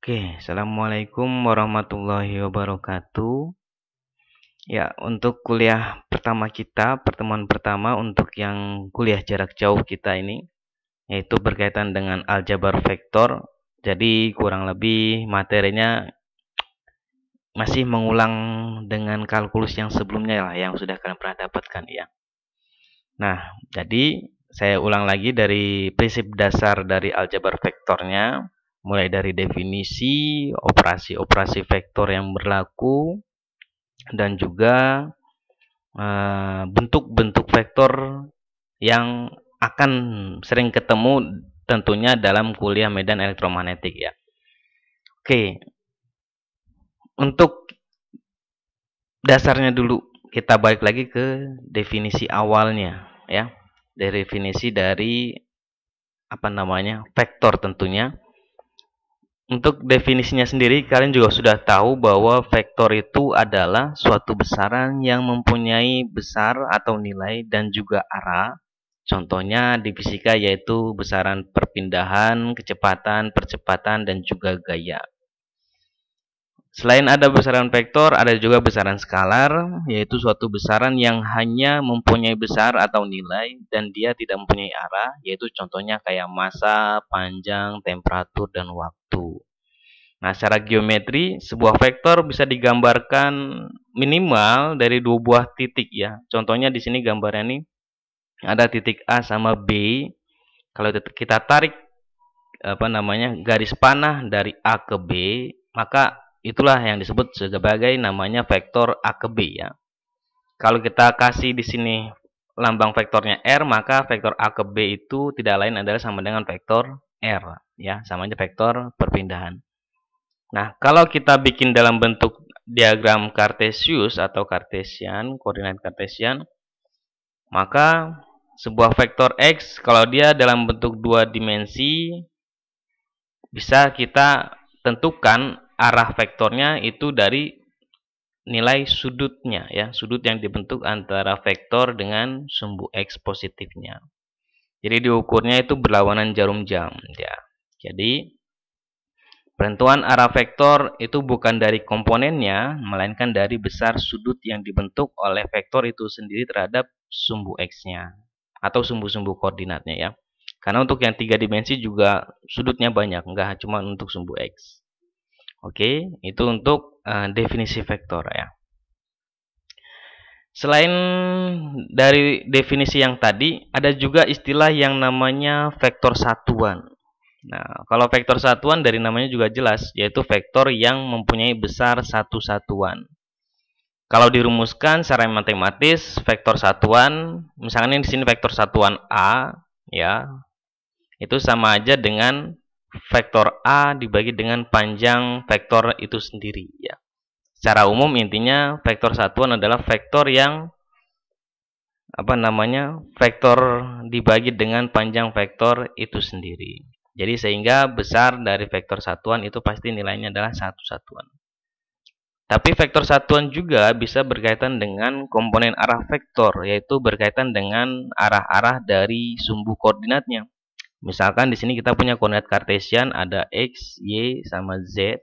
Oke, Assalamualaikum warahmatullahi wabarakatuh. Ya, untuk kuliah pertama kita, pertemuan pertama untuk yang kuliah jarak jauh kita ini, yaitu berkaitan dengan aljabar vektor. Jadi, kurang lebih materinya masih mengulang dengan kalkulus yang sebelumnya lah, yang sudah kalian pernah dapatkan ya. Nah, jadi saya ulang lagi dari prinsip dasar dari aljabar vektornya mulai dari definisi, operasi-operasi vektor yang berlaku, dan juga eh, bentuk-bentuk uh, vektor yang akan sering ketemu tentunya dalam kuliah medan elektromagnetik ya. Oke, untuk dasarnya dulu kita balik lagi ke definisi awalnya ya, dari definisi dari apa namanya vektor tentunya untuk definisinya sendiri kalian juga sudah tahu bahwa vektor itu adalah suatu besaran yang mempunyai besar atau nilai dan juga arah. Contohnya di fisika yaitu besaran perpindahan, kecepatan, percepatan, dan juga gaya. Selain ada besaran vektor, ada juga besaran skalar, yaitu suatu besaran yang hanya mempunyai besar atau nilai dan dia tidak mempunyai arah, yaitu contohnya kayak masa, panjang, temperatur, dan waktu. Nah, secara geometri, sebuah vektor bisa digambarkan minimal dari dua buah titik ya. Contohnya di sini gambarnya ini ada titik A sama B. Kalau kita tarik apa namanya garis panah dari A ke B, maka Itulah yang disebut sebagai namanya vektor A ke B ya. Kalau kita kasih di sini lambang vektornya R, maka vektor A ke B itu tidak lain adalah sama dengan vektor R ya, sama aja vektor perpindahan. Nah, kalau kita bikin dalam bentuk diagram Cartesius atau Cartesian, koordinat Cartesian, maka sebuah vektor X kalau dia dalam bentuk dua dimensi bisa kita tentukan arah vektornya itu dari nilai sudutnya ya, sudut yang dibentuk antara vektor dengan sumbu x positifnya. Jadi diukurnya itu berlawanan jarum jam ya. Jadi Penentuan arah vektor itu bukan dari komponennya, melainkan dari besar sudut yang dibentuk oleh vektor itu sendiri terhadap sumbu x-nya atau sumbu-sumbu koordinatnya ya. Karena untuk yang tiga dimensi juga sudutnya banyak, nggak cuma untuk sumbu x. Oke, itu untuk uh, definisi vektor ya. Selain dari definisi yang tadi, ada juga istilah yang namanya vektor satuan. Nah, kalau vektor satuan dari namanya juga jelas, yaitu vektor yang mempunyai besar satu satuan. Kalau dirumuskan secara matematis, vektor satuan, misalnya di sini vektor satuan A, ya, itu sama aja dengan vektor A dibagi dengan panjang vektor itu sendiri ya. Secara umum intinya vektor satuan adalah vektor yang apa namanya? vektor dibagi dengan panjang vektor itu sendiri. Jadi sehingga besar dari vektor satuan itu pasti nilainya adalah satu satuan. Tapi vektor satuan juga bisa berkaitan dengan komponen arah vektor yaitu berkaitan dengan arah-arah dari sumbu koordinatnya. Misalkan di sini kita punya koordinat kartesian ada x, y sama z.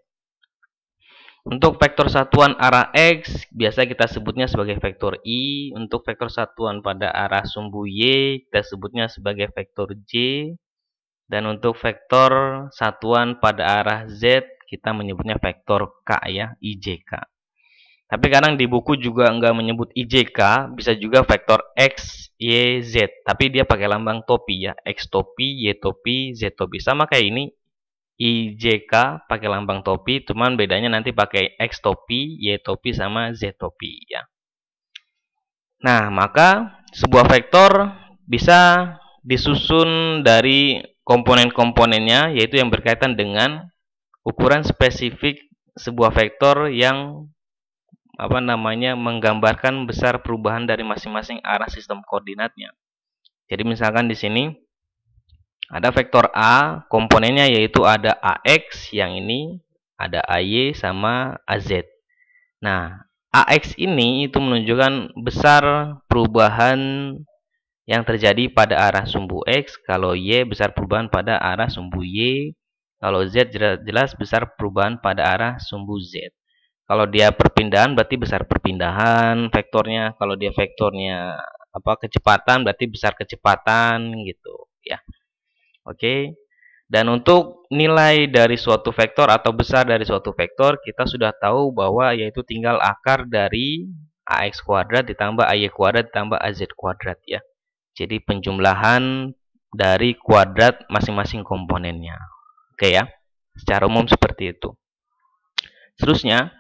Untuk vektor satuan arah x biasa kita sebutnya sebagai vektor i, untuk vektor satuan pada arah sumbu y kita sebutnya sebagai vektor j dan untuk vektor satuan pada arah z kita menyebutnya vektor k ya, ijk. Tapi kadang di buku juga nggak menyebut IJK, bisa juga vektor X, Y, Z. Tapi dia pakai lambang topi ya. X topi, Y topi, Z topi. Sama kayak ini, IJK pakai lambang topi, cuman bedanya nanti pakai X topi, Y topi, sama Z topi ya. Nah, maka sebuah vektor bisa disusun dari komponen-komponennya, yaitu yang berkaitan dengan ukuran spesifik sebuah vektor yang apa namanya menggambarkan besar perubahan dari masing-masing arah sistem koordinatnya. Jadi misalkan di sini ada vektor A, komponennya yaitu ada AX yang ini, ada AY sama AZ. Nah, AX ini itu menunjukkan besar perubahan yang terjadi pada arah sumbu X, kalau Y besar perubahan pada arah sumbu Y, kalau Z jelas besar perubahan pada arah sumbu Z. Kalau dia perpindahan berarti besar perpindahan vektornya. Kalau dia vektornya apa kecepatan berarti besar kecepatan gitu ya. Oke. Dan untuk nilai dari suatu vektor atau besar dari suatu vektor kita sudah tahu bahwa yaitu tinggal akar dari ax kuadrat ditambah ay kuadrat ditambah az kuadrat ya. Jadi penjumlahan dari kuadrat masing-masing komponennya. Oke ya. Secara umum seperti itu. Seterusnya,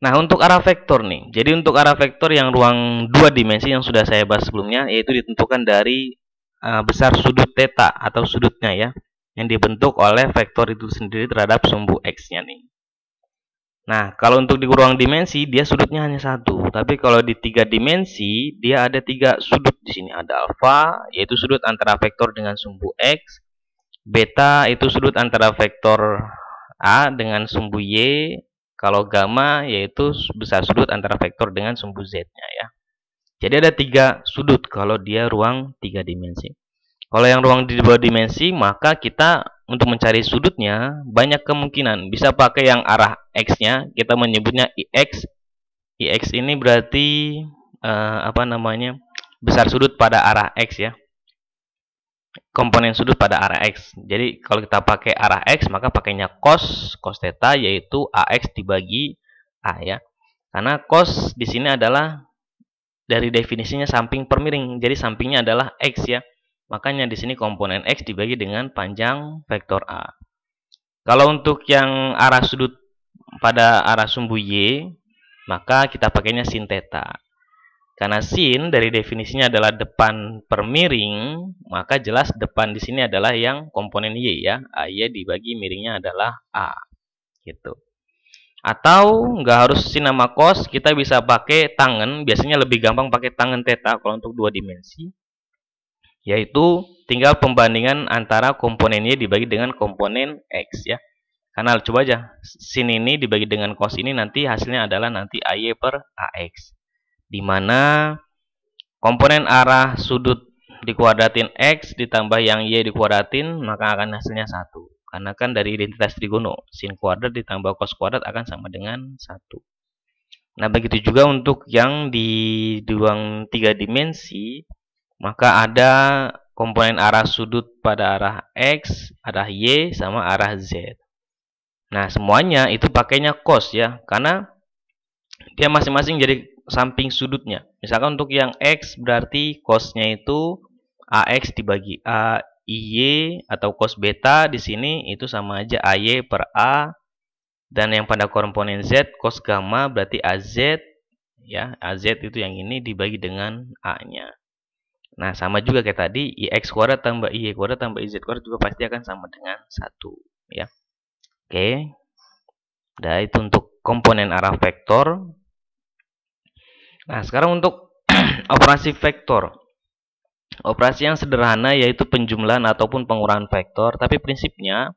Nah, untuk arah vektor nih. Jadi untuk arah vektor yang ruang dua dimensi yang sudah saya bahas sebelumnya yaitu ditentukan dari uh, besar sudut theta atau sudutnya ya yang dibentuk oleh vektor itu sendiri terhadap sumbu x-nya nih. Nah, kalau untuk di ruang dimensi dia sudutnya hanya satu, tapi kalau di tiga dimensi dia ada tiga sudut di sini ada alfa yaitu sudut antara vektor dengan sumbu x, beta itu sudut antara vektor a dengan sumbu y kalau gamma yaitu besar sudut antara vektor dengan sumbu z-nya ya. Jadi ada tiga sudut kalau dia ruang tiga dimensi. Kalau yang ruang di dua dimensi, maka kita untuk mencari sudutnya banyak kemungkinan. Bisa pakai yang arah x-nya, kita menyebutnya ix. E ix e ini berarti uh, apa namanya? besar sudut pada arah x ya komponen sudut pada arah X. Jadi kalau kita pakai arah X, maka pakainya cos, cos theta yaitu AX dibagi A ya. Karena cos di sini adalah dari definisinya samping per Jadi sampingnya adalah X ya. Makanya di sini komponen X dibagi dengan panjang vektor A. Kalau untuk yang arah sudut pada arah sumbu Y, maka kita pakainya sin theta. Karena sin dari definisinya adalah depan per miring, maka jelas depan di sini adalah yang komponen y ya. y dibagi miringnya adalah a. Gitu. Atau nggak harus sin sama cos, kita bisa pakai tangan. Biasanya lebih gampang pakai tangan theta kalau untuk dua dimensi. Yaitu tinggal pembandingan antara komponen y dibagi dengan komponen x ya. Karena coba aja sin ini dibagi dengan cos ini nanti hasilnya adalah nanti y per AX di mana komponen arah sudut dikuadratin X ditambah yang Y dikuadratin, maka akan hasilnya satu Karena kan dari identitas trigono, sin kuadrat ditambah cos kuadrat akan sama dengan satu Nah, begitu juga untuk yang di ruang tiga dimensi, maka ada komponen arah sudut pada arah X, arah Y, sama arah Z. Nah, semuanya itu pakainya cos ya, karena dia masing-masing jadi samping sudutnya. Misalkan untuk yang X berarti cosnya itu AX dibagi AY atau cos beta di sini itu sama aja AY per A dan yang pada komponen Z cos gamma berarti AZ ya AZ itu yang ini dibagi dengan A-nya. Nah, sama juga kayak tadi IX kuadrat tambah iy kuadrat tambah IZ kuadrat juga pasti akan sama dengan 1 ya. Oke. Okay. Nah, itu untuk komponen arah vektor Nah, sekarang untuk operasi vektor. Operasi yang sederhana yaitu penjumlahan ataupun pengurangan vektor, tapi prinsipnya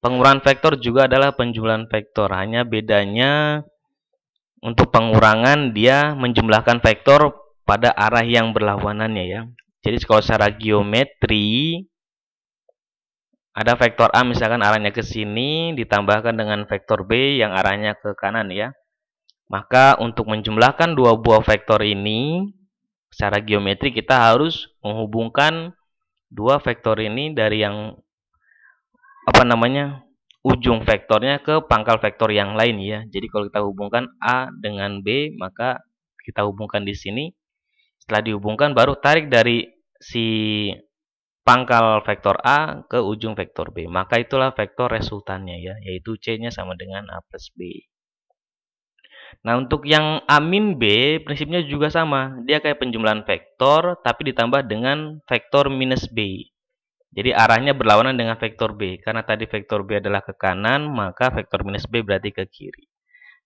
pengurangan vektor juga adalah penjumlahan vektor. Hanya bedanya untuk pengurangan dia menjumlahkan vektor pada arah yang berlawanannya ya. Jadi kalau secara geometri ada vektor A misalkan arahnya ke sini ditambahkan dengan vektor B yang arahnya ke kanan ya. Maka untuk menjumlahkan dua buah vektor ini secara geometri kita harus menghubungkan dua vektor ini dari yang apa namanya ujung vektornya ke pangkal vektor yang lain ya. Jadi kalau kita hubungkan A dengan B, maka kita hubungkan di sini. Setelah dihubungkan baru tarik dari si pangkal vektor A ke ujung vektor B. Maka itulah vektor resultannya ya, yaitu C-nya sama dengan A plus B. Nah, untuk yang amin B, prinsipnya juga sama. Dia kayak penjumlahan vektor, tapi ditambah dengan vektor minus B. Jadi arahnya berlawanan dengan vektor B. Karena tadi vektor B adalah ke kanan, maka vektor minus B berarti ke kiri.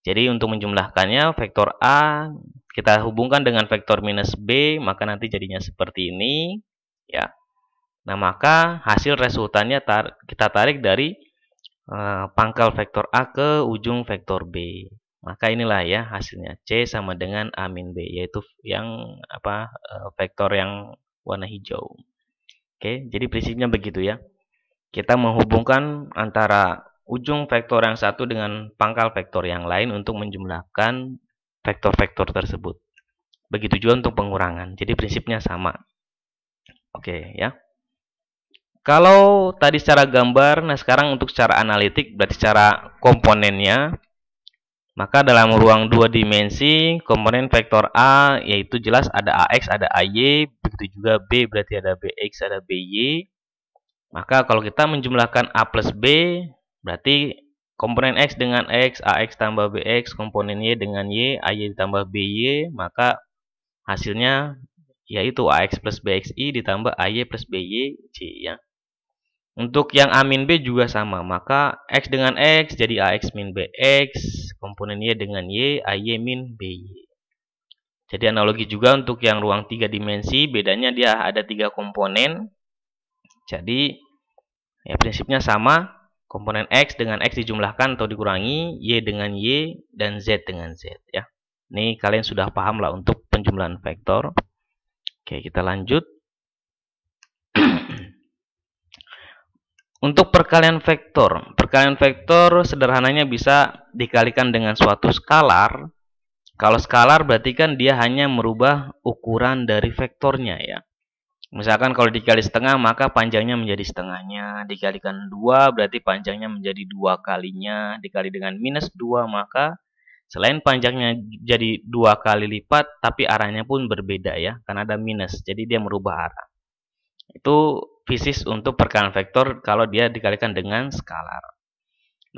Jadi untuk menjumlahkannya, vektor A kita hubungkan dengan vektor minus B, maka nanti jadinya seperti ini. ya. Nah, maka hasil resultannya tar kita tarik dari uh, pangkal vektor A ke ujung vektor B. Maka inilah ya hasilnya C sama dengan A min B yaitu yang apa eh, vektor yang warna hijau. Oke, jadi prinsipnya begitu ya. Kita menghubungkan antara ujung vektor yang satu dengan pangkal vektor yang lain untuk menjumlahkan vektor-vektor tersebut. Begitu juga untuk pengurangan. Jadi prinsipnya sama. Oke, ya. Kalau tadi secara gambar, nah sekarang untuk secara analitik berarti secara komponennya maka dalam ruang dua dimensi, komponen vektor A yaitu jelas ada AX, ada AY, begitu juga B berarti ada BX, ada BY. Maka kalau kita menjumlahkan A plus B, berarti komponen X dengan X, AX tambah BX, komponen Y dengan Y, AY ditambah BY, maka hasilnya yaitu AX plus BXI ditambah AY plus BYC. Ya. Untuk yang A min B juga sama, maka X dengan X jadi AX min BX, komponen Y dengan Y, AY min BY. Jadi analogi juga untuk yang ruang 3 dimensi, bedanya dia ada tiga komponen. Jadi ya prinsipnya sama, komponen X dengan X dijumlahkan atau dikurangi, Y dengan Y, dan Z dengan Z. ya. Ini kalian sudah paham lah untuk penjumlahan vektor. Oke, kita lanjut. Untuk perkalian vektor, perkalian vektor sederhananya bisa dikalikan dengan suatu skalar. Kalau skalar berarti kan dia hanya merubah ukuran dari vektornya ya. Misalkan kalau dikali setengah maka panjangnya menjadi setengahnya, dikalikan 2 berarti panjangnya menjadi dua kalinya, dikali dengan minus 2 maka selain panjangnya jadi dua kali lipat tapi arahnya pun berbeda ya karena ada minus jadi dia merubah arah. Itu fisis untuk perkalian vektor kalau dia dikalikan dengan skalar.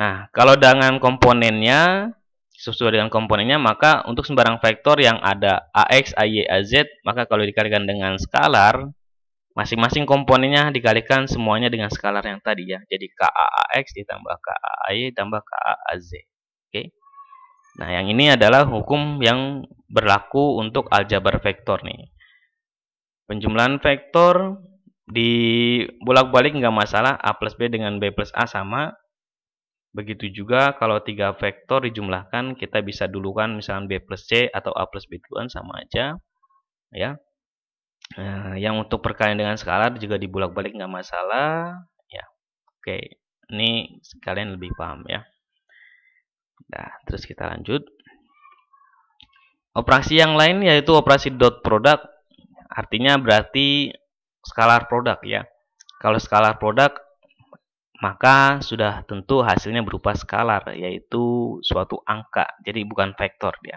Nah, kalau dengan komponennya, sesuai dengan komponennya, maka untuk sembarang vektor yang ada AX, AY, AZ, maka kalau dikalikan dengan skalar, masing-masing komponennya dikalikan semuanya dengan skalar yang tadi ya. Jadi KAAX ditambah KAAY ditambah KAAZ. Oke. Nah, yang ini adalah hukum yang berlaku untuk aljabar vektor nih. Penjumlahan vektor di bolak-balik nggak masalah A plus B dengan B plus A sama begitu juga kalau tiga vektor dijumlahkan kita bisa dulukan misalnya B plus C atau A plus B duluan sama aja ya nah, yang untuk perkalian dengan skalar juga di bolak balik nggak masalah ya oke ini kalian lebih paham ya nah terus kita lanjut operasi yang lain yaitu operasi dot product artinya berarti skalar produk ya. Kalau skalar produk maka sudah tentu hasilnya berupa skalar yaitu suatu angka. Jadi bukan vektor ya.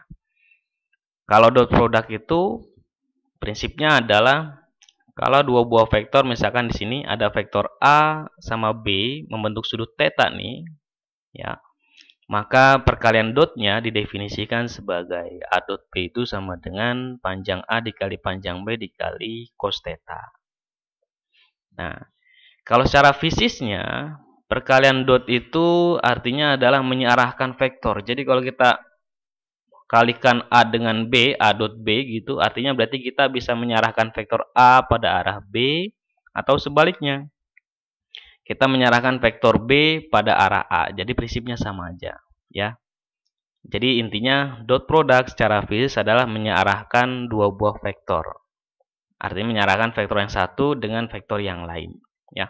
Kalau dot produk itu prinsipnya adalah kalau dua buah vektor misalkan di sini ada vektor A sama B membentuk sudut teta nih ya. Maka perkalian dotnya didefinisikan sebagai A dot B itu sama dengan panjang A dikali panjang B dikali cos theta. Nah, kalau secara fisiknya perkalian dot itu artinya adalah menyarahkan vektor. Jadi kalau kita kalikan A dengan B, A dot B gitu, artinya berarti kita bisa menyerahkan vektor A pada arah B atau sebaliknya. Kita menyerahkan vektor B pada arah A. Jadi prinsipnya sama aja, ya. Jadi intinya dot product secara fisik adalah menyarahkan dua buah vektor. Artinya menyerahkan vektor yang satu dengan vektor yang lain. Ya.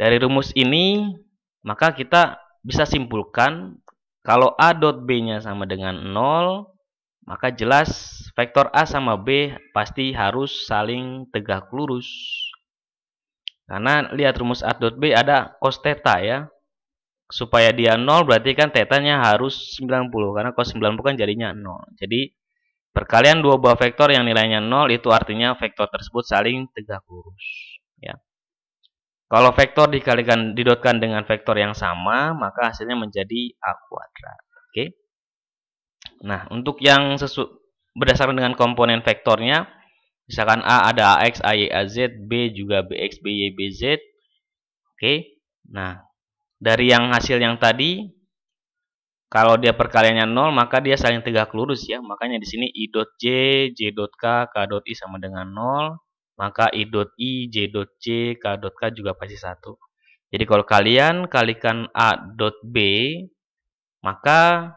Dari rumus ini, maka kita bisa simpulkan kalau A dot B-nya sama dengan 0, maka jelas vektor A sama B pasti harus saling tegak lurus. Karena lihat rumus A dot B ada cos theta ya. Supaya dia 0 berarti kan tetanya harus 90 karena cos 90 kan jadinya 0. Jadi Perkalian dua buah vektor yang nilainya 0 itu artinya vektor tersebut saling tegak lurus. Ya. Kalau vektor dikalikan didotkan dengan vektor yang sama, maka hasilnya menjadi A kuadrat. Oke. Okay? Nah, untuk yang sesu berdasarkan dengan komponen vektornya, misalkan A ada AX, AY, AZ, B juga BX, BY, BZ. Oke. Okay? Nah, dari yang hasil yang tadi kalau dia perkaliannya 0, maka dia saling tegak lurus ya. Makanya di sini i dot j, j dot k, k dot i sama dengan 0. Maka i dot i, j dot j, k dot k juga pasti satu. Jadi kalau kalian kalikan a dot b, maka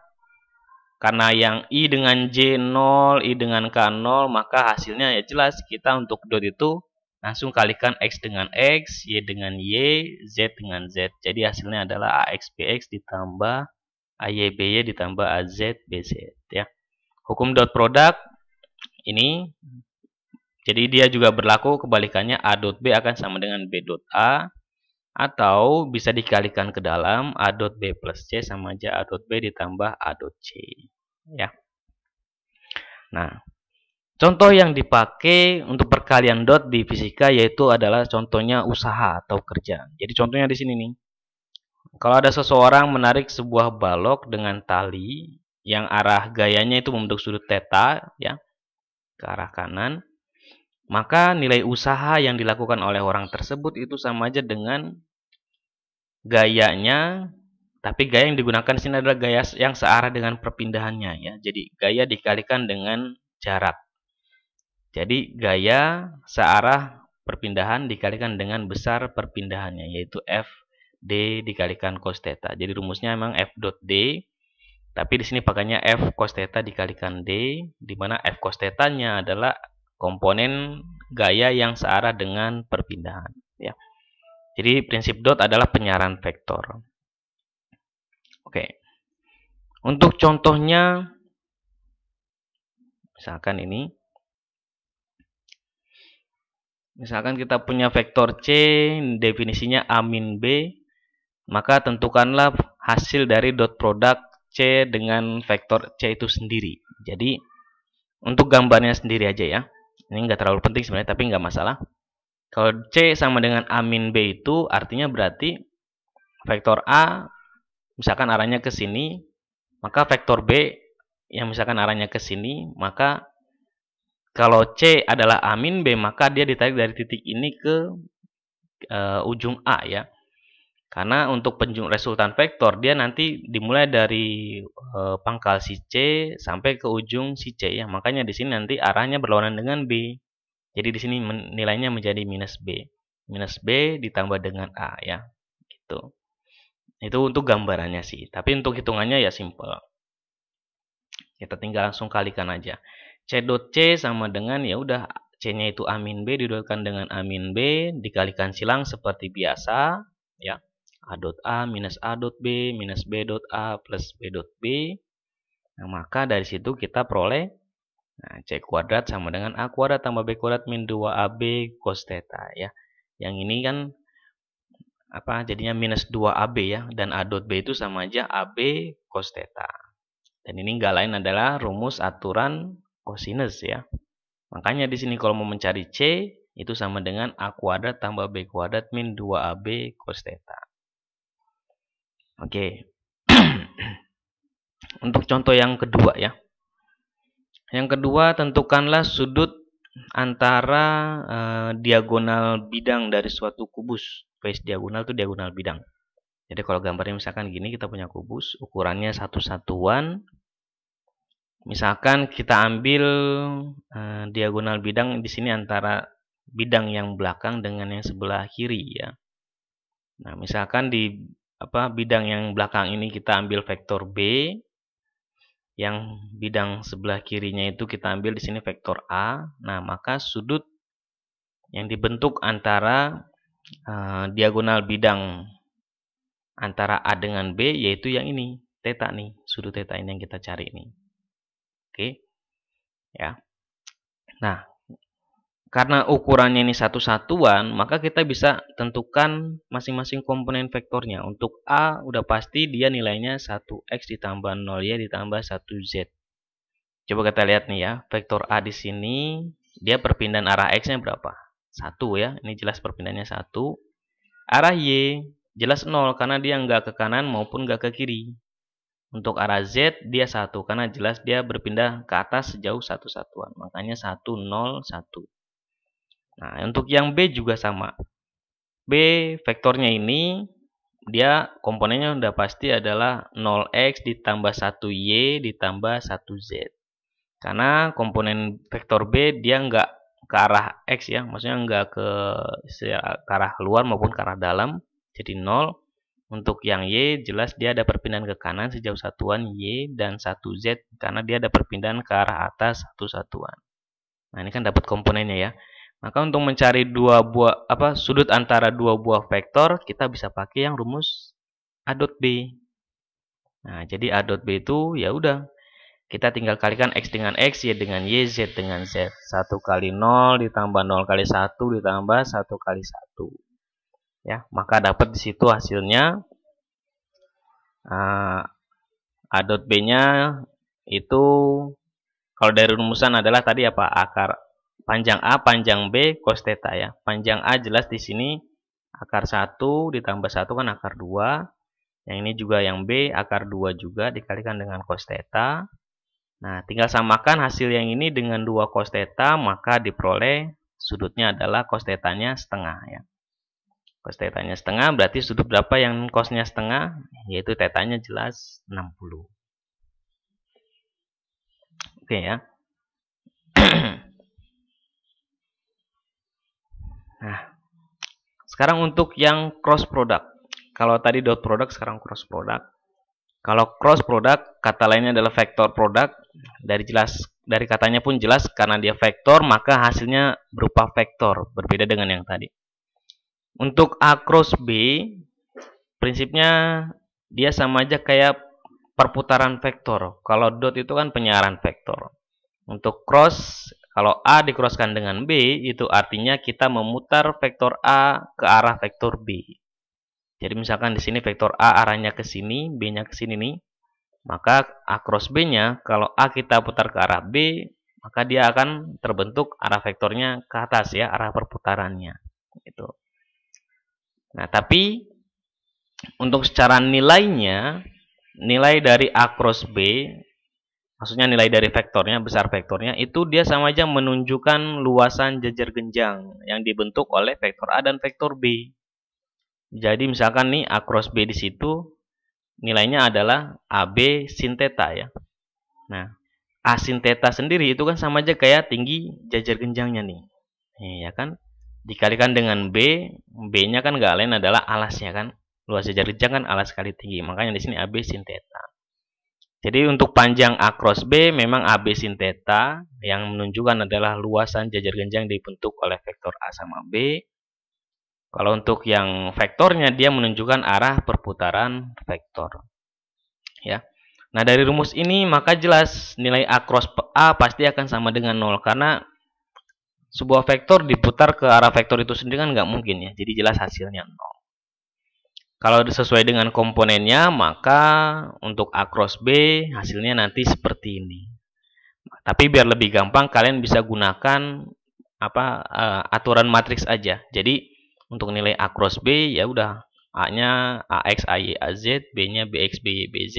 karena yang i dengan j 0, i dengan k 0, maka hasilnya ya jelas kita untuk dot itu langsung kalikan x dengan x, y dengan y, z dengan z. Jadi hasilnya adalah ax bx ditambah AYBY ditambah AZ, BZ ya. Hukum dot product ini jadi dia juga berlaku kebalikannya A dot B akan sama dengan B dot A atau bisa dikalikan ke dalam A dot B plus C sama aja A dot B ditambah A dot C ya. Nah, contoh yang dipakai untuk perkalian dot di fisika yaitu adalah contohnya usaha atau kerja. Jadi contohnya di sini nih. Kalau ada seseorang menarik sebuah balok dengan tali yang arah gayanya itu membentuk sudut teta ya ke arah kanan, maka nilai usaha yang dilakukan oleh orang tersebut itu sama aja dengan gayanya tapi gaya yang digunakan sini adalah gaya yang searah dengan perpindahannya ya. Jadi gaya dikalikan dengan jarak. Jadi gaya searah perpindahan dikalikan dengan besar perpindahannya yaitu F D dikalikan cos theta. Jadi rumusnya memang F dot D, tapi di sini pakainya F cos theta dikalikan D, di mana F cos theta-nya adalah komponen gaya yang searah dengan perpindahan. Ya. Jadi prinsip dot adalah penyaran vektor. Oke. Untuk contohnya, misalkan ini, Misalkan kita punya vektor C, definisinya A min B maka tentukanlah hasil dari dot product C dengan vektor C itu sendiri. Jadi, untuk gambarnya sendiri aja ya. Ini nggak terlalu penting sebenarnya, tapi nggak masalah. Kalau C sama dengan A min B itu artinya berarti vektor A misalkan arahnya ke sini, maka vektor B yang misalkan arahnya ke sini, maka kalau C adalah A min B, maka dia ditarik dari titik ini ke e, ujung A ya. Karena untuk resultan vektor dia nanti dimulai dari e, pangkal si C sampai ke ujung si C ya. Makanya di sini nanti arahnya berlawanan dengan B. Jadi di sini nilainya menjadi minus B. Minus B ditambah dengan A ya. Gitu. Itu untuk gambarannya sih. Tapi untuk hitungannya ya simple. Kita tinggal langsung kalikan aja. C dot C sama dengan ya udah C-nya itu A min B didolkan dengan A min B dikalikan silang seperti biasa ya a dot a minus a dot b minus b dot a plus b dot b nah, maka dari situ kita peroleh nah, c kuadrat sama dengan a kuadrat tambah b kuadrat min 2ab cos theta ya yang ini kan apa jadinya minus 2ab ya dan a dot b itu sama aja ab cos theta dan ini nggak lain adalah rumus aturan kosinus ya makanya di sini kalau mau mencari c itu sama dengan a kuadrat tambah b kuadrat min 2ab cos theta Oke. Untuk contoh yang kedua ya. Yang kedua tentukanlah sudut antara uh, diagonal bidang dari suatu kubus. Face diagonal itu diagonal bidang. Jadi kalau gambarnya misalkan gini kita punya kubus, ukurannya satu satuan. Misalkan kita ambil uh, diagonal bidang di sini antara bidang yang belakang dengan yang sebelah kiri ya. Nah, misalkan di apa bidang yang belakang ini kita ambil vektor B yang bidang sebelah kirinya itu kita ambil di sini vektor A. Nah, maka sudut yang dibentuk antara uh, diagonal bidang antara A dengan B yaitu yang ini, teta nih, sudut teta ini yang kita cari ini Oke. Okay. Ya. Nah, karena ukurannya ini satu satuan, maka kita bisa tentukan masing-masing komponen vektornya. Untuk A udah pasti dia nilainya 1x ditambah 0y ditambah 1z. Coba kita lihat nih ya, vektor A di sini dia perpindahan arah x-nya berapa? 1 ya. Ini jelas perpindahannya 1. Arah y jelas 0 karena dia nggak ke kanan maupun nggak ke kiri. Untuk arah Z dia 1 karena jelas dia berpindah ke atas sejauh satu satuan. Makanya 1 0 1. Nah, untuk yang B juga sama. B vektornya ini dia komponennya udah pasti adalah 0x ditambah 1y ditambah 1z. Karena komponen vektor B dia nggak ke arah x ya, maksudnya nggak ke, ke arah luar maupun ke arah dalam, jadi 0. Untuk yang y jelas dia ada perpindahan ke kanan sejauh satuan y dan 1z karena dia ada perpindahan ke arah atas satu satuan. Nah ini kan dapat komponennya ya. Maka untuk mencari dua buah apa sudut antara dua buah vektor, kita bisa pakai yang rumus A dot B. Nah, jadi A dot B itu ya udah kita tinggal kalikan X dengan X, Y dengan Y, Z dengan Z. satu kali nol ditambah nol kali satu ditambah satu kali satu Ya, maka dapat di situ hasilnya uh, A dot B-nya itu kalau dari rumusan adalah tadi apa? akar panjang A, panjang B, cos theta ya. Panjang A jelas di sini akar 1 ditambah 1 kan akar 2. Yang ini juga yang B, akar 2 juga dikalikan dengan cos theta. Nah, tinggal samakan hasil yang ini dengan 2 cos theta, maka diperoleh sudutnya adalah cos tetanya setengah ya. Cos tetanya setengah berarti sudut berapa yang cos-nya setengah? Yaitu tetanya jelas 60. Oke ya. Nah, sekarang untuk yang cross product. Kalau tadi dot product, sekarang cross product. Kalau cross product, kata lainnya adalah vektor product. Dari jelas dari katanya pun jelas karena dia vektor, maka hasilnya berupa vektor, berbeda dengan yang tadi. Untuk A cross B, prinsipnya dia sama aja kayak perputaran vektor. Kalau dot itu kan penyiaran vektor. Untuk cross kalau A dikroskan dengan B, itu artinya kita memutar vektor A ke arah vektor B. Jadi misalkan di sini vektor A arahnya ke sini, B-nya ke sini nih. Maka A cross B-nya, kalau A kita putar ke arah B, maka dia akan terbentuk arah vektornya ke atas ya, arah perputarannya. Gitu. Nah, tapi untuk secara nilainya, nilai dari A cross B maksudnya nilai dari vektornya, besar vektornya, itu dia sama aja menunjukkan luasan jajar genjang yang dibentuk oleh vektor A dan vektor B. Jadi misalkan nih A cross B di situ, nilainya adalah AB sin theta ya. Nah, A sin theta sendiri itu kan sama aja kayak tinggi jajar genjangnya nih. Nih ya kan? Dikalikan dengan B, B-nya kan gak lain adalah alasnya kan. Luas jajar genjang kan alas kali tinggi. Makanya di sini AB sin theta. Jadi untuk panjang A cross B memang AB sin theta yang menunjukkan adalah luasan jajar genjang dibentuk oleh vektor A sama B. Kalau untuk yang vektornya dia menunjukkan arah perputaran vektor. Ya. Nah, dari rumus ini maka jelas nilai A cross A pasti akan sama dengan 0 karena sebuah vektor diputar ke arah vektor itu sendiri kan nggak mungkin ya. Jadi jelas hasilnya 0. Kalau sesuai dengan komponennya, maka untuk A cross B hasilnya nanti seperti ini. Tapi biar lebih gampang, kalian bisa gunakan apa uh, aturan matriks aja. Jadi untuk nilai A cross B ya udah A-nya AX, AY, AZ, B-nya BX, BY, BZ.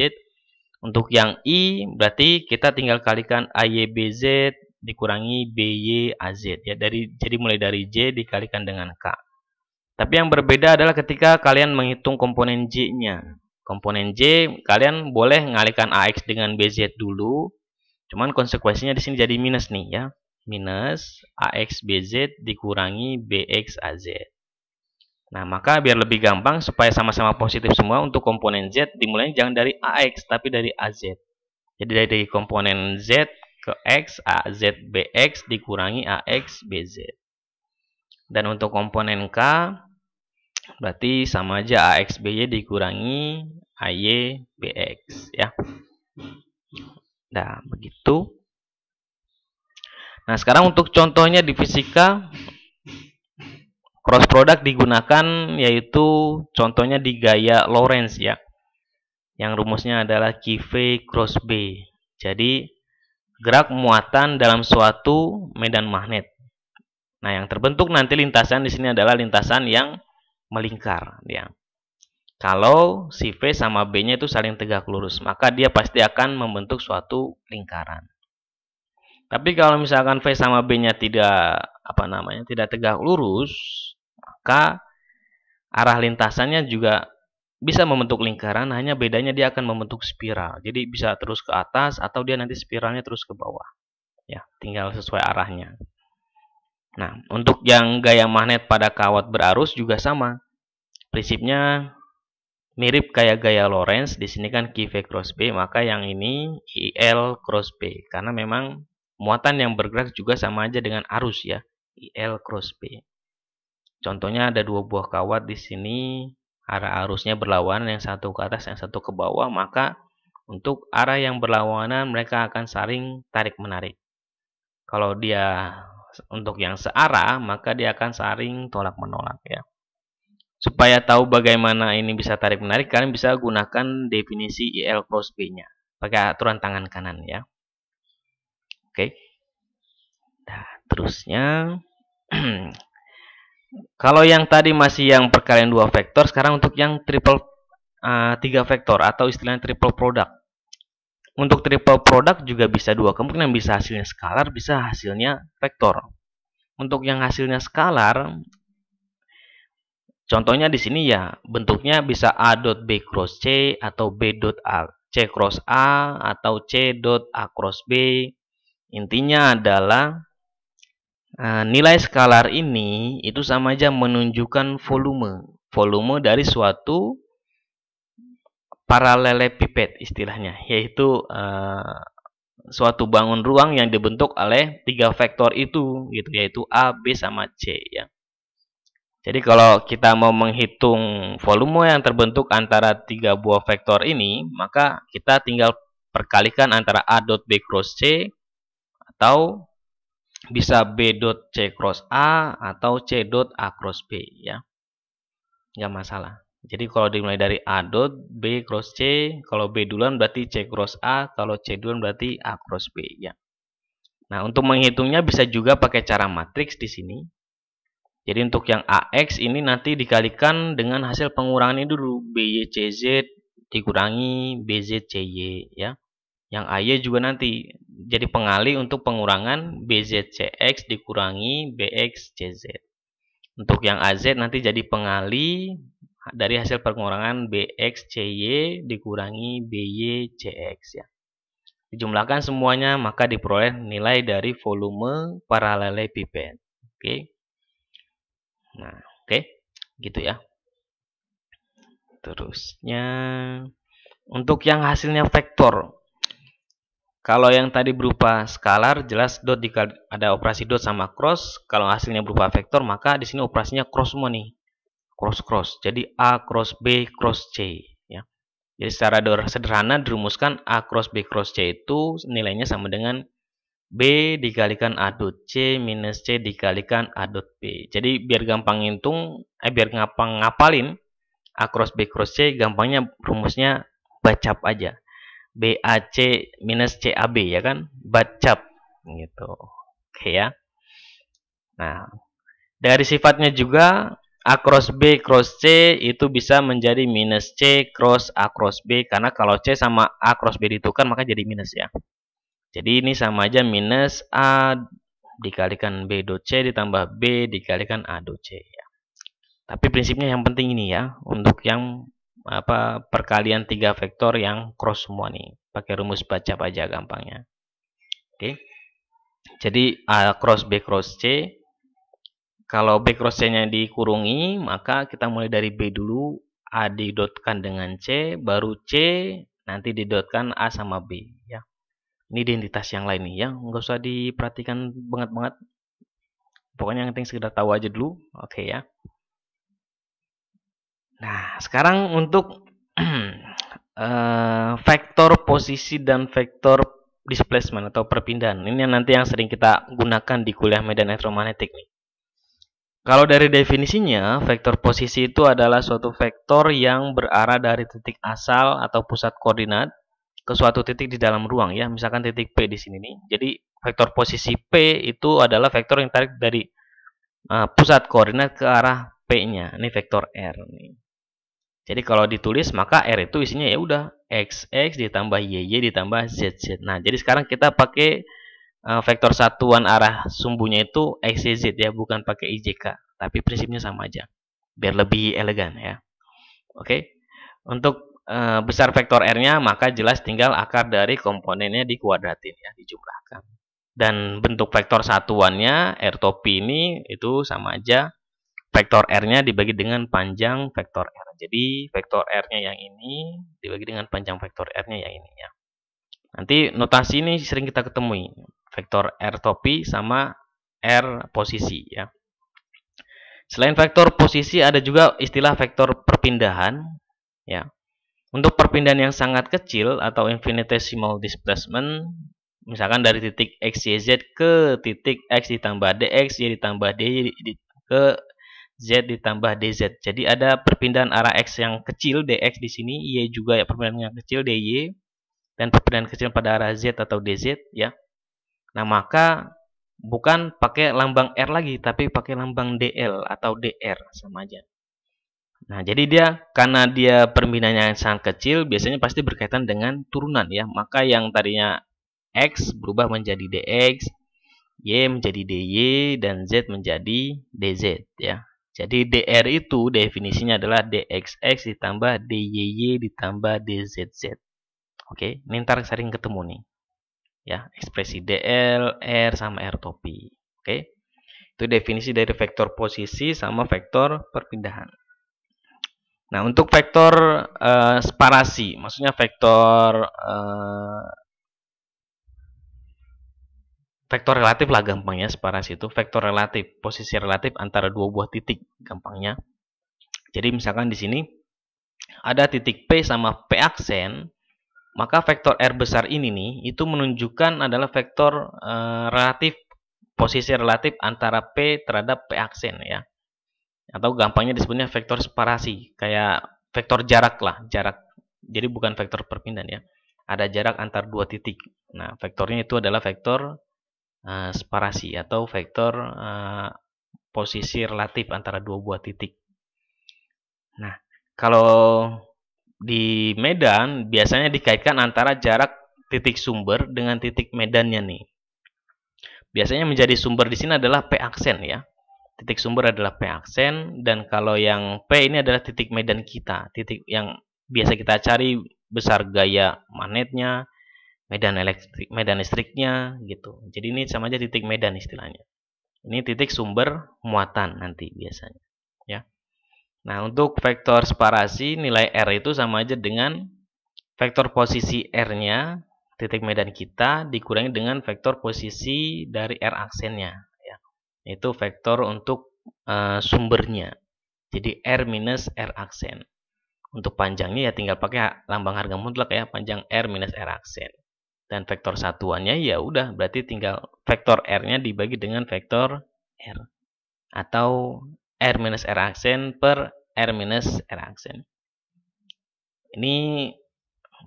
Untuk yang I berarti kita tinggal kalikan AY, BZ dikurangi BY, AZ ya dari jadi mulai dari J dikalikan dengan K. Tapi yang berbeda adalah ketika kalian menghitung komponen J-nya. Komponen J, kalian boleh mengalihkan AX dengan BZ dulu. Cuman konsekuensinya di sini jadi minus nih ya. Minus AX BZ dikurangi BX AZ. Nah, maka biar lebih gampang supaya sama-sama positif semua untuk komponen Z dimulai jangan dari AX tapi dari AZ. Jadi dari komponen Z ke X, AZ, BX dikurangi AX, BZ. Dan untuk komponen K, berarti sama aja AX BY dikurangi AY BX ya. Nah, begitu. Nah, sekarang untuk contohnya di fisika cross product digunakan yaitu contohnya di gaya Lorentz ya. Yang rumusnya adalah QV cross B. Jadi gerak muatan dalam suatu medan magnet. Nah, yang terbentuk nanti lintasan di sini adalah lintasan yang melingkar, ya. Kalau si V sama B-nya itu saling tegak lurus, maka dia pasti akan membentuk suatu lingkaran. Tapi kalau misalkan V sama B-nya tidak apa namanya, tidak tegak lurus, maka arah lintasannya juga bisa membentuk lingkaran, hanya bedanya dia akan membentuk spiral. Jadi bisa terus ke atas atau dia nanti spiralnya terus ke bawah. Ya, tinggal sesuai arahnya. Nah, untuk yang gaya magnet pada kawat berarus juga sama. Prinsipnya mirip kayak gaya Lorentz. Di sini kan QV cross B, maka yang ini IL cross B. Karena memang muatan yang bergerak juga sama aja dengan arus ya. IL cross B. Contohnya ada dua buah kawat di sini arah arusnya berlawanan yang satu ke atas yang satu ke bawah maka untuk arah yang berlawanan mereka akan saling tarik menarik. Kalau dia untuk yang searah maka dia akan saring tolak menolak ya. Supaya tahu bagaimana ini bisa tarik menarik kalian bisa gunakan definisi IL cross B-nya pakai aturan tangan kanan ya. Oke. Okay. Nah, terusnya kalau yang tadi masih yang perkalian dua vektor sekarang untuk yang triple uh, tiga vektor atau istilahnya triple product untuk triple product juga bisa dua kemungkinan, bisa hasilnya skalar, bisa hasilnya vektor. Untuk yang hasilnya skalar, contohnya di sini ya, bentuknya bisa A dot B cross C atau B dot A C cross A atau C dot A cross B. Intinya adalah e, nilai skalar ini itu sama aja menunjukkan volume, volume dari suatu paralelepiped istilahnya, yaitu uh, suatu bangun ruang yang dibentuk oleh tiga vektor itu, gitu, yaitu A, B, sama C. Ya. Jadi kalau kita mau menghitung volume yang terbentuk antara tiga buah vektor ini, maka kita tinggal perkalikan antara A dot B cross C, atau bisa B dot C cross A, atau C dot A cross B. Ya, nggak masalah. Jadi kalau dimulai dari A dot, B cross C, kalau B duluan berarti C cross A, kalau C duluan berarti A cross B ya. Nah, untuk menghitungnya bisa juga pakai cara matriks di sini. Jadi untuk yang AX ini nanti dikalikan dengan hasil pengurangan ini dulu BYCZ dikurangi BZCY ya. Yang AY juga nanti jadi pengali untuk pengurangan BZCX dikurangi BXCZ. Untuk yang AZ nanti jadi pengali dari hasil pengurangan BX CY dikurangi BY CX, ya. Dijumlahkan semuanya maka diperoleh nilai dari volume paralelepiped. Oke. Okay. Nah, oke. Okay. Gitu ya. Terusnya untuk yang hasilnya vektor. Kalau yang tadi berupa skalar jelas dot ada operasi dot sama cross, kalau hasilnya berupa vektor maka di sini operasinya cross semua nih cross cross. Jadi A cross B cross C ya. Jadi secara sederhana dirumuskan A cross B cross C itu nilainya sama dengan B dikalikan A dot C minus C dikalikan A dot B. Jadi biar gampang ngitung, eh biar gampang ngapalin A cross B cross C gampangnya rumusnya bacap aja. BAC minus c CAB ya kan? Bacap gitu. Oke ya. Nah, dari sifatnya juga A cross B cross C itu bisa menjadi minus C cross A cross B karena kalau C sama A cross B ditukar maka jadi minus ya. Jadi ini sama aja minus A dikalikan B do C ditambah B dikalikan A do C ya. Tapi prinsipnya yang penting ini ya untuk yang apa perkalian tiga vektor yang cross semua nih. Pakai rumus baca aja gampangnya. Oke. Jadi A cross B cross C kalau B dikurung dikurungi, maka kita mulai dari B dulu, A didotkan dengan C, baru C, nanti didotkan A sama B. Ya. Ini identitas yang lain nih ya, nggak usah diperhatikan banget-banget. Pokoknya yang penting sekedar tahu aja dulu, oke okay, ya. Nah, sekarang untuk uh, vektor posisi dan vektor displacement atau perpindahan. Ini yang nanti yang sering kita gunakan di kuliah medan elektromagnetik nih. Kalau dari definisinya, vektor posisi itu adalah suatu vektor yang berarah dari titik asal atau pusat koordinat ke suatu titik di dalam ruang ya. Misalkan titik P di sini nih. Jadi vektor posisi P itu adalah vektor yang tarik dari uh, pusat koordinat ke arah P-nya. Ini vektor R nih. Jadi kalau ditulis maka R itu isinya ya udah xx ditambah y y ditambah z z. Nah, jadi sekarang kita pakai Eh, vektor satuan arah sumbunya itu x y ya, bukan pakai IJK, tapi prinsipnya sama aja. Biar lebih elegan ya. Oke. Okay? Untuk uh, besar vektor R-nya maka jelas tinggal akar dari komponennya dikuadratin ya, dijumlahkan. Dan bentuk vektor satuannya R topi ini itu sama aja vektor R-nya dibagi dengan panjang vektor R. Jadi vektor R-nya yang ini dibagi dengan panjang vektor R-nya yang ini ya. Nanti notasi ini sering kita ketemui vektor R topi sama R posisi ya. Selain vektor posisi ada juga istilah vektor perpindahan ya. Untuk perpindahan yang sangat kecil atau infinitesimal displacement misalkan dari titik x y z ke titik x ditambah dx y ditambah dy ke z ditambah dz. Jadi ada perpindahan arah x yang kecil dx di sini, y juga ya perpindahan yang kecil dy dan perpindahan kecil pada arah z atau dz ya. Nah, maka bukan pakai lambang R lagi, tapi pakai lambang DL atau DR sama aja. Nah, jadi dia karena dia perminanya yang sangat kecil, biasanya pasti berkaitan dengan turunan ya. Maka yang tadinya X berubah menjadi DX, Y menjadi DY, dan Z menjadi DZ ya. Jadi DR itu definisinya adalah DXX ditambah DYY ditambah DZZ. Oke, ini ntar sering ketemu nih ya ekspresi DL, R sama R topi. Oke. Itu definisi dari vektor posisi sama vektor perpindahan. Nah, untuk vektor uh, separasi, maksudnya vektor uh, vektor relatif lah gampangnya separasi itu vektor relatif, posisi relatif antara dua buah titik gampangnya. Jadi misalkan di sini ada titik P sama P aksen maka vektor R besar ini nih, itu menunjukkan adalah vektor e, relatif, posisi relatif antara P terhadap P aksen ya. Atau gampangnya disebutnya vektor separasi, kayak vektor jarak lah, jarak. Jadi bukan vektor perpindahan ya. Ada jarak antar dua titik. Nah, vektornya itu adalah vektor e, separasi atau vektor e, posisi relatif antara dua buah titik. Nah, kalau di Medan biasanya dikaitkan antara jarak titik sumber dengan titik medannya nih. Biasanya menjadi sumber di sini adalah P aksen ya. Titik sumber adalah P aksen dan kalau yang P ini adalah titik medan kita, titik yang biasa kita cari besar gaya magnetnya, medan elektrik, medan listriknya gitu. Jadi ini sama aja titik medan istilahnya. Ini titik sumber muatan nanti biasanya. Nah, untuk vektor separasi nilai R itu sama aja dengan vektor posisi R-nya titik medan kita dikurangi dengan vektor posisi dari R aksennya ya. Itu vektor untuk e, sumbernya. Jadi R minus R aksen. Untuk panjangnya ya tinggal pakai lambang harga mutlak ya, panjang R minus R aksen. Dan vektor satuannya ya udah berarti tinggal vektor R-nya dibagi dengan vektor R atau R minus R aksen per R minus R aksen. Ini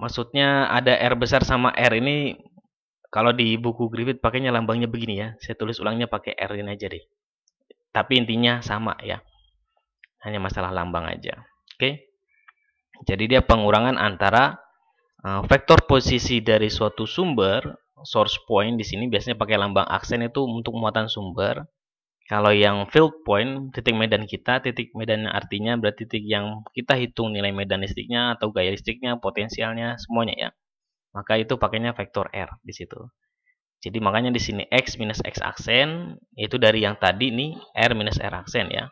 maksudnya ada R besar sama R ini kalau di buku Griffith pakainya lambangnya begini ya. Saya tulis ulangnya pakai R ini aja deh. Tapi intinya sama ya. Hanya masalah lambang aja. Oke. Jadi dia pengurangan antara eh, vektor posisi dari suatu sumber, source point di sini biasanya pakai lambang aksen itu untuk muatan sumber kalau yang field point, titik medan kita, titik medan artinya berarti titik yang kita hitung nilai medan listriknya atau gaya listriknya, potensialnya, semuanya ya. Maka itu pakainya vektor R di situ. Jadi makanya di sini X minus X aksen, itu dari yang tadi nih R minus R aksen ya.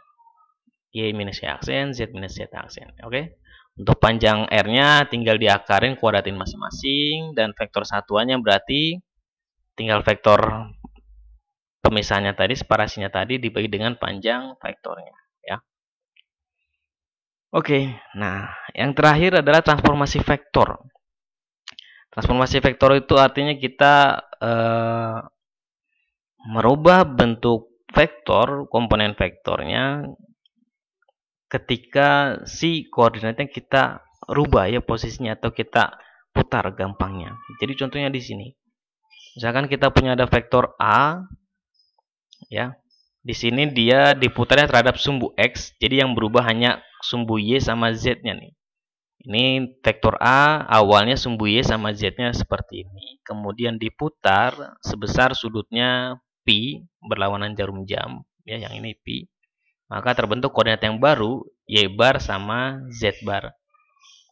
Y minus Y aksen, Z minus Z aksen. Oke. Untuk panjang R-nya tinggal diakarin kuadratin masing-masing dan vektor satuannya berarti tinggal vektor pemisahnya tadi, separasinya tadi dibagi dengan panjang vektornya, ya. Oke, nah yang terakhir adalah transformasi vektor. Transformasi vektor itu artinya kita eh, merubah bentuk vektor, komponen vektornya ketika si koordinatnya kita rubah ya posisinya atau kita putar gampangnya. Jadi contohnya di sini. Misalkan kita punya ada vektor A, ya. Di sini dia diputarnya terhadap sumbu X, jadi yang berubah hanya sumbu Y sama Z-nya nih. Ini vektor A awalnya sumbu Y sama Z-nya seperti ini. Kemudian diputar sebesar sudutnya Pi berlawanan jarum jam, ya yang ini Pi. Maka terbentuk koordinat yang baru, Y bar sama Z bar.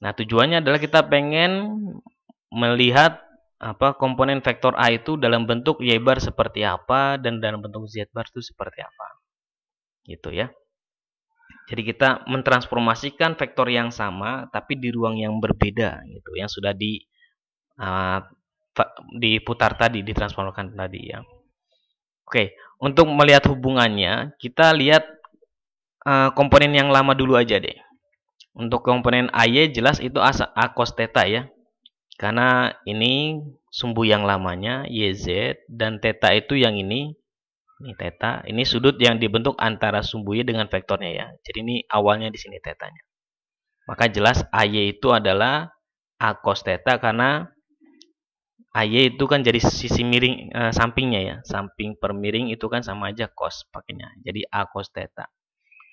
Nah, tujuannya adalah kita pengen melihat apa komponen vektor A itu dalam bentuk Y bar seperti apa dan dalam bentuk Z bar itu seperti apa. Gitu ya. Jadi kita mentransformasikan vektor yang sama tapi di ruang yang berbeda gitu yang sudah di uh, diputar tadi ditransformasikan tadi ya. Oke, untuk melihat hubungannya kita lihat uh, komponen yang lama dulu aja deh. Untuk komponen AY jelas itu A, cos theta ya. Karena ini sumbu yang lamanya YZ dan teta itu yang ini ini teta ini sudut yang dibentuk antara sumbu Y dengan vektornya ya. Jadi ini awalnya di sini tetanya. Maka jelas AY itu adalah A cos theta karena AY itu kan jadi sisi miring e, sampingnya ya. Samping permiring itu kan sama aja cos pakainya. Jadi A cos theta.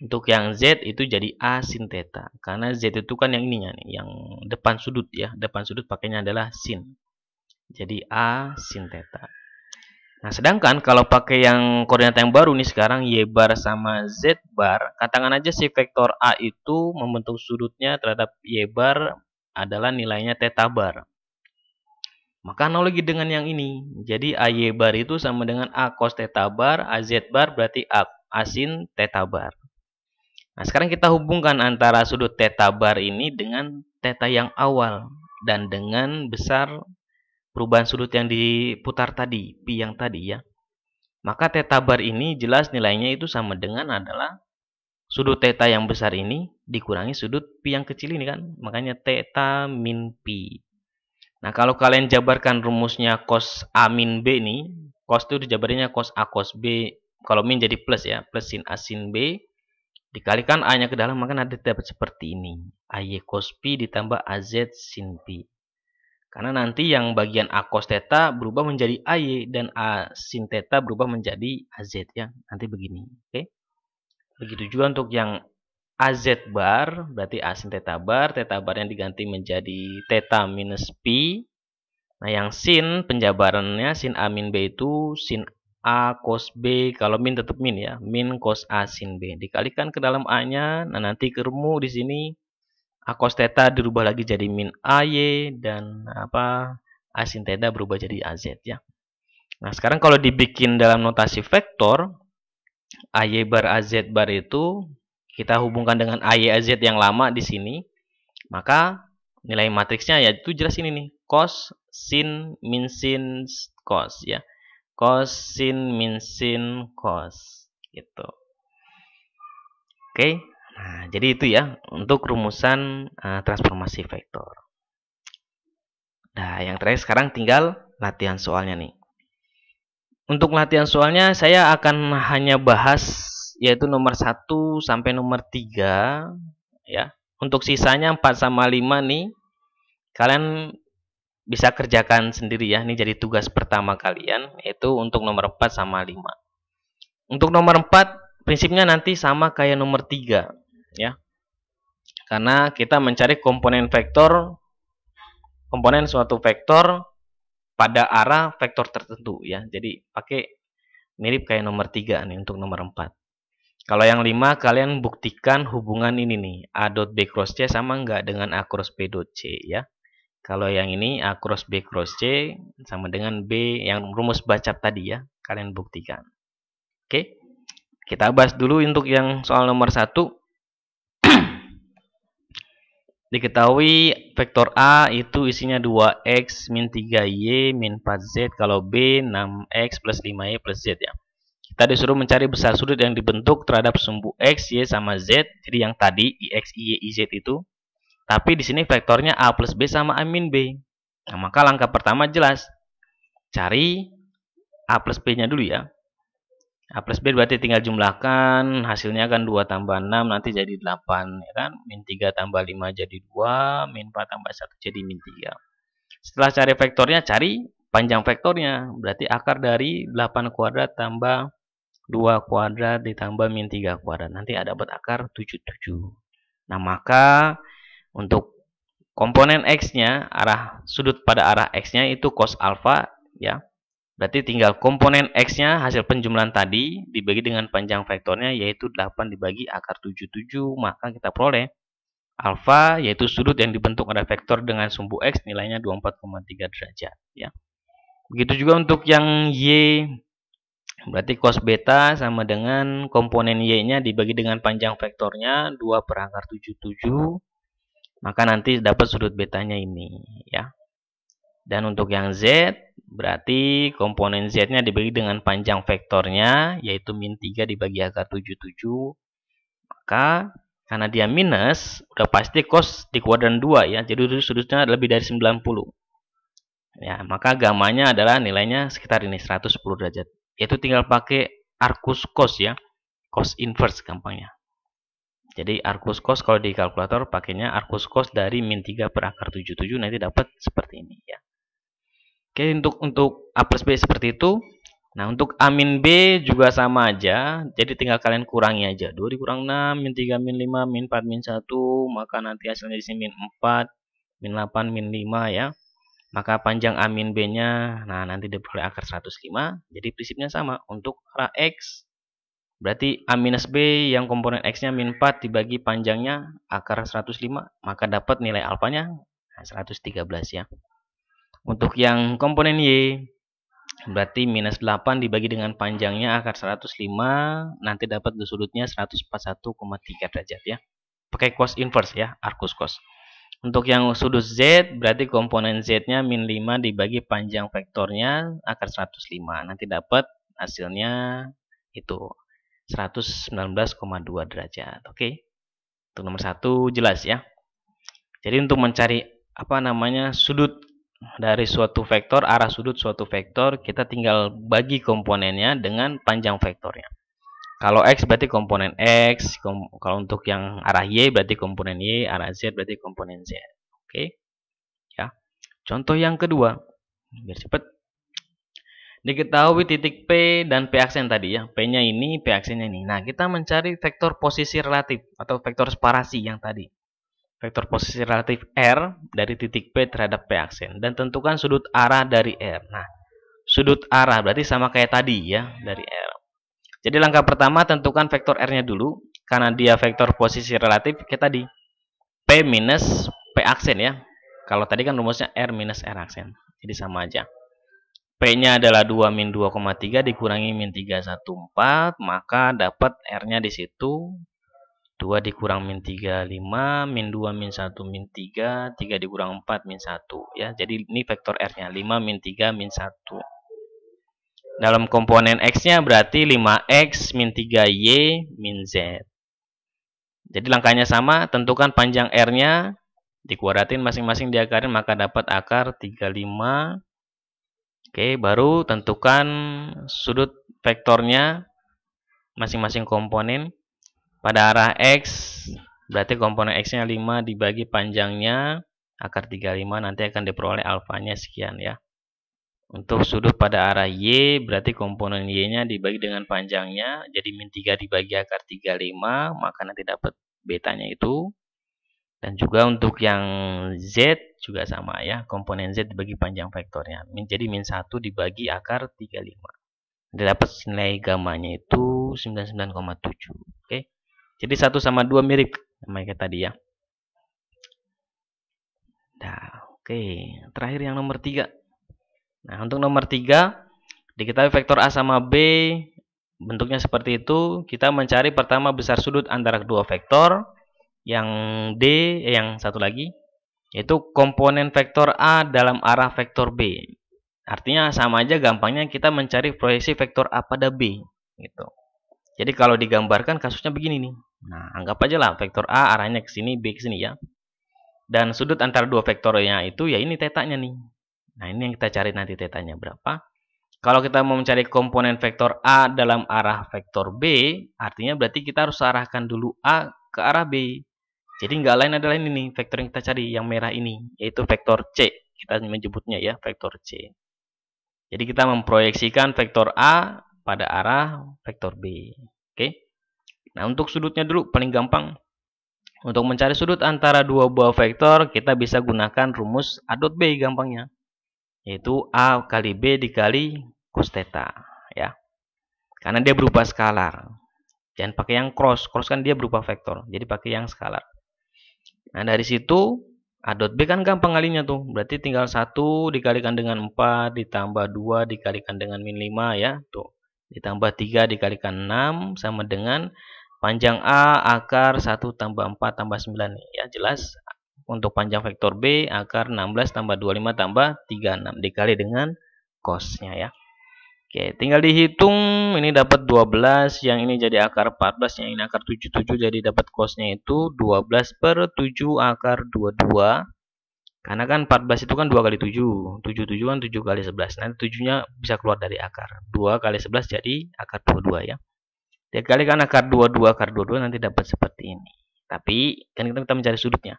Untuk yang Z itu jadi A sin theta. Karena Z itu kan yang ininya nih, yang depan sudut ya. Depan sudut pakainya adalah sin. Jadi A sin theta. Nah, sedangkan kalau pakai yang koordinat yang baru nih sekarang Y bar sama Z bar, katakan aja si vektor A itu membentuk sudutnya terhadap Y bar adalah nilainya theta bar. Maka analogi dengan yang ini. Jadi a y bar itu sama dengan A cos theta bar, a z bar berarti A, A sin theta bar. Nah, sekarang kita hubungkan antara sudut theta bar ini dengan theta yang awal dan dengan besar perubahan sudut yang diputar tadi, pi yang tadi ya. Maka theta bar ini jelas nilainya itu sama dengan adalah sudut theta yang besar ini dikurangi sudut pi yang kecil ini kan. Makanya theta min pi. Nah, kalau kalian jabarkan rumusnya cos A min B ini, cos itu dijabarinya cos A cos B. Kalau min jadi plus ya, plus sin A sin B Dikalikan A-nya ke dalam, maka nanti dapat seperti ini. AY cos P ditambah AZ sin P. Karena nanti yang bagian A cos theta berubah menjadi AY dan A sin theta berubah menjadi AZ ya. Nanti begini, oke. Okay? Begitu juga untuk yang AZ bar, berarti A sin theta bar, theta bar yang diganti menjadi theta minus P. Nah, yang sin penjabarannya sin A min B itu sin A cos B, kalau min tetap min ya, min cos A sin B. Dikalikan ke dalam A-nya, nah nanti kermu di sini A cos theta dirubah lagi jadi min AY dan apa A sin theta berubah jadi AZ ya. Nah, sekarang kalau dibikin dalam notasi vektor, AY bar AZ bar itu kita hubungkan dengan AY AZ yang lama di sini, maka nilai matriksnya ya itu jelas ini nih, cos sin min sin cos ya kosin min sin kos gitu oke nah jadi itu ya untuk rumusan uh, transformasi vektor nah yang terakhir sekarang tinggal latihan soalnya nih untuk latihan soalnya saya akan hanya bahas yaitu nomor 1 sampai nomor 3 ya untuk sisanya 4 sama 5 nih kalian bisa kerjakan sendiri ya. Ini jadi tugas pertama kalian yaitu untuk nomor 4 sama 5. Untuk nomor 4 prinsipnya nanti sama kayak nomor 3 ya. Karena kita mencari komponen vektor komponen suatu vektor pada arah vektor tertentu ya. Jadi pakai mirip kayak nomor 3 nih untuk nomor 4. Kalau yang 5 kalian buktikan hubungan ini nih, A dot B cross C sama enggak dengan A cross B dot C ya. Kalau yang ini A cross B cross C sama dengan B yang rumus baca tadi ya. Kalian buktikan. Oke. Kita bahas dulu untuk yang soal nomor 1. Diketahui vektor A itu isinya 2x min 3y min 4z kalau B 6x plus 5y plus z ya. Kita disuruh mencari besar sudut yang dibentuk terhadap sumbu x, y sama z. Jadi yang tadi X, y, Z itu tapi di sini vektornya A plus B sama A min B. Nah, maka langkah pertama jelas. Cari A plus B-nya dulu ya. A plus B berarti tinggal jumlahkan. Hasilnya akan 2 tambah 6 nanti jadi 8. Ya kan? Min 3 tambah 5 jadi 2. Min 4 tambah 1 jadi min 3. Setelah cari vektornya, cari panjang vektornya. Berarti akar dari 8 kuadrat tambah 2 kuadrat ditambah min 3 kuadrat. Nanti ada dapat akar 77. Nah, maka untuk komponen x-nya, arah sudut pada arah x-nya itu cos alfa ya. Berarti tinggal komponen x-nya hasil penjumlahan tadi dibagi dengan panjang vektornya yaitu 8 dibagi akar 77, maka kita peroleh alfa yaitu sudut yang dibentuk oleh vektor dengan sumbu x nilainya 24,3 derajat ya. Begitu juga untuk yang y Berarti cos beta sama dengan komponen Y-nya dibagi dengan panjang vektornya 2 per akar 77 maka nanti dapat sudut betanya ini ya. Dan untuk yang Z berarti komponen Z-nya dibagi dengan panjang vektornya yaitu min 3 dibagi akar 77 maka karena dia minus udah pasti cos di kuadran 2 ya jadi sudutnya lebih dari 90 ya maka gamanya adalah nilainya sekitar ini 110 derajat yaitu tinggal pakai arcus cos ya cos inverse gampangnya jadi arkus cos kalau di kalkulator pakainya arkus cos dari min 3 per akar 77 nanti dapat seperti ini ya. Oke untuk untuk A plus B seperti itu. Nah untuk A min B juga sama aja. Jadi tinggal kalian kurangi aja. 2 dikurang 6, min 3, min 5, min 4, min 1. Maka nanti hasilnya di sini min 4, min 8, min 5 ya. Maka panjang A min B-nya, nah nanti diperoleh akar 105. Jadi prinsipnya sama untuk arah X Berarti A minus B yang komponen X-nya min 4 dibagi panjangnya akar 105, maka dapat nilai alfanya 113 ya. Untuk yang komponen Y, berarti minus 8 dibagi dengan panjangnya akar 105, nanti dapat sudutnya 141,3 derajat ya. Pakai cos inverse ya, arcus cos. Untuk yang sudut Z, berarti komponen Z-nya min 5 dibagi panjang vektornya akar 105. Nanti dapat hasilnya itu 119,2 derajat. Oke. Okay? Untuk nomor satu jelas ya. Jadi untuk mencari apa namanya sudut dari suatu vektor, arah sudut suatu vektor, kita tinggal bagi komponennya dengan panjang vektornya. Kalau X berarti komponen X, kom kalau untuk yang arah Y berarti komponen Y, arah Z berarti komponen Z. Oke. Okay? Ya. Contoh yang kedua, biar cepat. Diketahui titik P dan P aksen tadi ya. P-nya ini, P aksennya ini. Nah, kita mencari vektor posisi relatif atau vektor separasi yang tadi. Vektor posisi relatif R dari titik P terhadap P aksen. Dan tentukan sudut arah dari R. Nah, sudut arah berarti sama kayak tadi ya dari R. Jadi langkah pertama tentukan vektor R-nya dulu. Karena dia vektor posisi relatif kayak tadi. P minus P aksen ya. Kalau tadi kan rumusnya R minus R aksen. Jadi sama aja. P-nya adalah 2 min 2,3 dikurangi min 314, maka dapat R-nya di situ 2 dikurang min 35, min 2, min 1, min 3, 3 dikurang 4, min 1. Ya, jadi ini vektor R-nya, 5, min 3, min 1. Dalam komponen X-nya berarti 5X, min 3Y, min Z. Jadi langkahnya sama, tentukan panjang R-nya, dikuadratin masing-masing diakarin, maka dapat akar 35, Oke, baru tentukan sudut vektornya masing-masing komponen pada arah X berarti komponen X-nya 5 dibagi panjangnya akar 35 nanti akan diperoleh alfanya sekian ya untuk sudut pada arah Y berarti komponen Y-nya dibagi dengan panjangnya jadi min 3 dibagi akar 35 maka nanti dapat betanya itu dan juga untuk yang Z juga sama ya komponen Z dibagi panjang vektornya jadi min 1 dibagi akar 35 Dia dapat nilai gamanya itu 99,7 oke okay? jadi 1 sama 2 mirip sama kayak tadi ya nah, oke okay. terakhir yang nomor 3 nah untuk nomor 3 diketahui vektor A sama B bentuknya seperti itu kita mencari pertama besar sudut antara kedua vektor yang D, eh, yang satu lagi, yaitu komponen vektor A dalam arah vektor B. Artinya sama aja gampangnya kita mencari proyeksi vektor A pada B. Gitu. Jadi kalau digambarkan kasusnya begini nih. Nah, anggap aja lah vektor A arahnya ke sini, B ke sini ya. Dan sudut antara dua vektornya itu ya ini tetanya nih. Nah, ini yang kita cari nanti tetanya berapa. Kalau kita mau mencari komponen vektor A dalam arah vektor B, artinya berarti kita harus arahkan dulu A ke arah B. Jadi nggak lain adalah ini nih vektor yang kita cari yang merah ini yaitu vektor C. Kita menyebutnya ya vektor C. Jadi kita memproyeksikan vektor A pada arah vektor B. Oke. Nah, untuk sudutnya dulu paling gampang. Untuk mencari sudut antara dua buah vektor, kita bisa gunakan rumus A dot B gampangnya. Yaitu A kali B dikali cos theta. Ya. Karena dia berupa skalar. Jangan pakai yang cross. Cross kan dia berupa vektor. Jadi pakai yang skalar. Nah, dari situ A dot B kan gampang kalinya tuh. Berarti tinggal 1 dikalikan dengan 4 ditambah 2 dikalikan dengan min 5 ya. Tuh. Ditambah 3 dikalikan 6 sama dengan panjang A akar 1 tambah 4 tambah 9 Ya jelas untuk panjang vektor B akar 16 tambah 25 tambah 36 dikali dengan cosnya ya. Oke, tinggal dihitung ini dapat 12, yang ini jadi akar 14, yang ini akar 77, jadi dapat kosnya itu 12 per 7 akar 22. Karena kan 14 itu kan 2 kali 7, 77 kan 7 kali 11, nanti 7-nya bisa keluar dari akar. 2 kali 11 jadi akar 22 ya. Dikalikan akar 22, akar 22 nanti dapat seperti ini. Tapi kan kita, kita mencari sudutnya.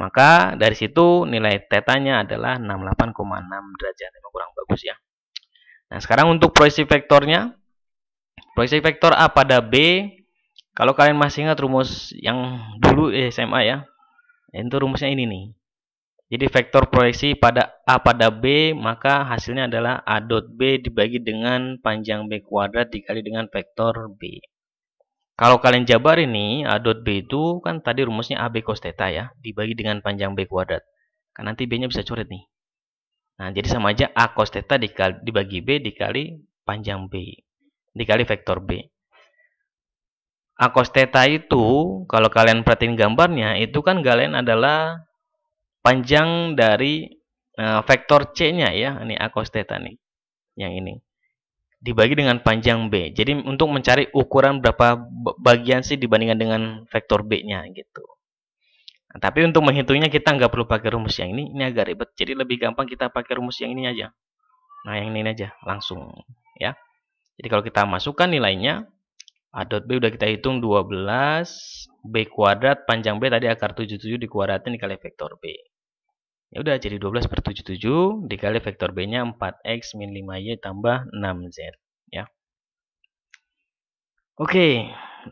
Maka dari situ nilai tetanya adalah 68,6 derajat. Memang kurang bagus ya. Nah, sekarang untuk proyeksi vektornya. Proyeksi vektor A pada B. Kalau kalian masih ingat rumus yang dulu eh, SMA ya. Itu rumusnya ini nih. Jadi vektor proyeksi pada A pada B, maka hasilnya adalah A dot B dibagi dengan panjang B kuadrat dikali dengan vektor B. Kalau kalian jabar ini, A dot B itu kan tadi rumusnya AB cos theta ya, dibagi dengan panjang B kuadrat. Kan nanti B-nya bisa coret nih. Nah, jadi sama aja A cos theta dikali, dibagi B dikali panjang B. Dikali vektor B. A cos theta itu, kalau kalian perhatiin gambarnya, itu kan kalian adalah panjang dari uh, vektor C-nya ya. Ini A cos theta nih. Yang ini. Dibagi dengan panjang B. Jadi untuk mencari ukuran berapa bagian sih dibandingkan dengan vektor B-nya gitu. Nah, tapi untuk menghitungnya kita nggak perlu pakai rumus yang ini, ini agak ribet. Jadi lebih gampang kita pakai rumus yang ini aja. Nah, yang ini aja langsung ya. Jadi kalau kita masukkan nilainya A dot B udah kita hitung 12 B kuadrat panjang B tadi akar 77 dikuadratin dikali vektor B. Ya udah jadi 12 per 77 dikali vektor B-nya 4X min 5Y tambah 6Z ya. Oke, okay.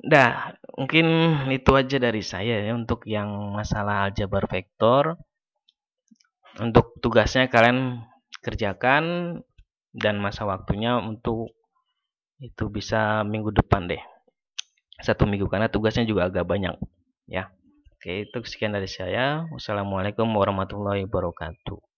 Nah, mungkin itu aja dari saya ya untuk yang masalah aljabar vektor. Untuk tugasnya kalian kerjakan dan masa waktunya untuk itu bisa minggu depan deh. Satu minggu karena tugasnya juga agak banyak ya. Oke, itu sekian dari saya. Wassalamualaikum warahmatullahi wabarakatuh.